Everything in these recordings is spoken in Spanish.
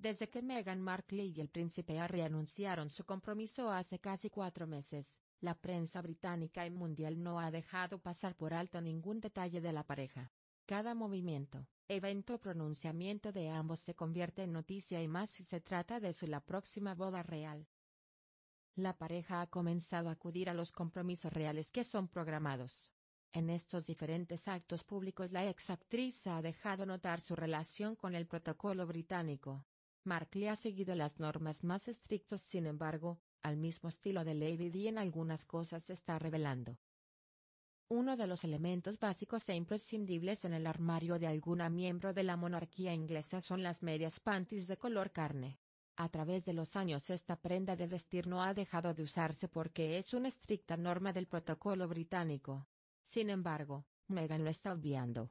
Desde que Meghan Markle y el príncipe Harry anunciaron su compromiso hace casi cuatro meses, la prensa británica y mundial no ha dejado pasar por alto ningún detalle de la pareja. Cada movimiento, evento o pronunciamiento de ambos se convierte en noticia y más si se trata de su la próxima boda real. La pareja ha comenzado a acudir a los compromisos reales que son programados. En estos diferentes actos públicos la ex actriz ha dejado notar su relación con el protocolo británico, Markley ha seguido las normas más estrictas, sin embargo, al mismo estilo de Lady Di en algunas cosas se está revelando. Uno de los elementos básicos e imprescindibles en el armario de alguna miembro de la monarquía inglesa son las medias panties de color carne. A través de los años esta prenda de vestir no ha dejado de usarse porque es una estricta norma del protocolo británico. Sin embargo, Meghan lo está obviando.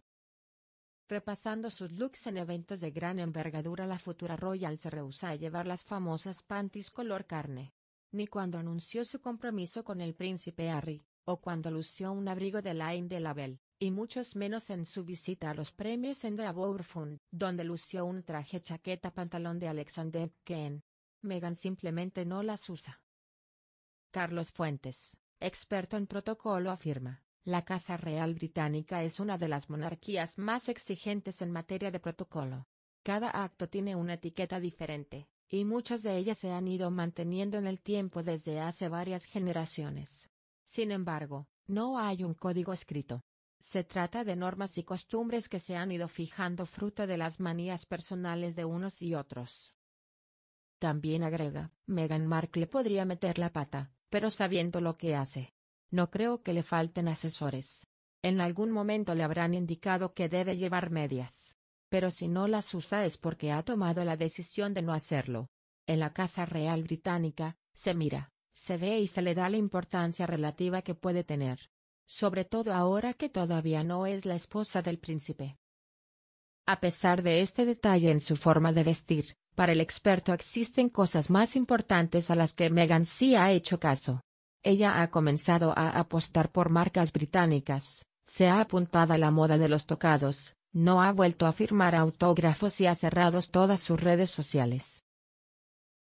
Repasando sus looks en eventos de gran envergadura la futura Royal se rehusó a llevar las famosas panties color carne. Ni cuando anunció su compromiso con el príncipe Harry, o cuando lució un abrigo de Line de Label, y muchos menos en su visita a los premios en The Fund, donde lució un traje chaqueta pantalón de Alexander Ken. Megan simplemente no las usa. Carlos Fuentes, experto en protocolo afirma, la Casa Real Británica es una de las monarquías más exigentes en materia de protocolo. Cada acto tiene una etiqueta diferente, y muchas de ellas se han ido manteniendo en el tiempo desde hace varias generaciones. Sin embargo, no hay un código escrito. Se trata de normas y costumbres que se han ido fijando fruto de las manías personales de unos y otros. También agrega, Meghan Markle podría meter la pata, pero sabiendo lo que hace, no creo que le falten asesores. En algún momento le habrán indicado que debe llevar medias. Pero si no las usa es porque ha tomado la decisión de no hacerlo. En la Casa Real Británica, se mira, se ve y se le da la importancia relativa que puede tener. Sobre todo ahora que todavía no es la esposa del príncipe. A pesar de este detalle en su forma de vestir, para el experto existen cosas más importantes a las que Megan sí ha hecho caso. Ella ha comenzado a apostar por marcas británicas, se ha apuntado a la moda de los tocados, no ha vuelto a firmar autógrafos y ha cerrado todas sus redes sociales.